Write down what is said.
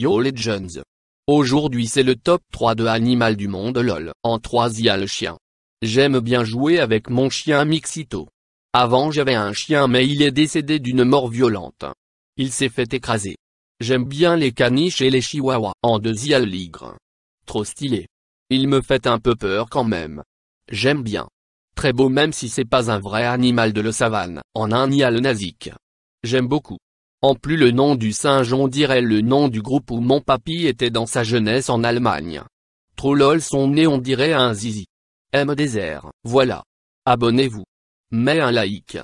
Yo Legends. Aujourd'hui c'est le top 3 de animal du monde lol. En 3 y a le chien. J'aime bien jouer avec mon chien Mixito. Avant j'avais un chien mais il est décédé d'une mort violente. Il s'est fait écraser. J'aime bien les caniches et les chihuahuas. En 2 y le ligre. Trop stylé. Il me fait un peu peur quand même. J'aime bien. Très beau même si c'est pas un vrai animal de la savane. En 1 il y le nazik. J'aime beaucoup. En plus le nom du singe on dirait le nom du groupe où mon papy était dans sa jeunesse en Allemagne. Trollol, son nez on dirait un zizi. M désert, voilà. Abonnez-vous. Mets un like.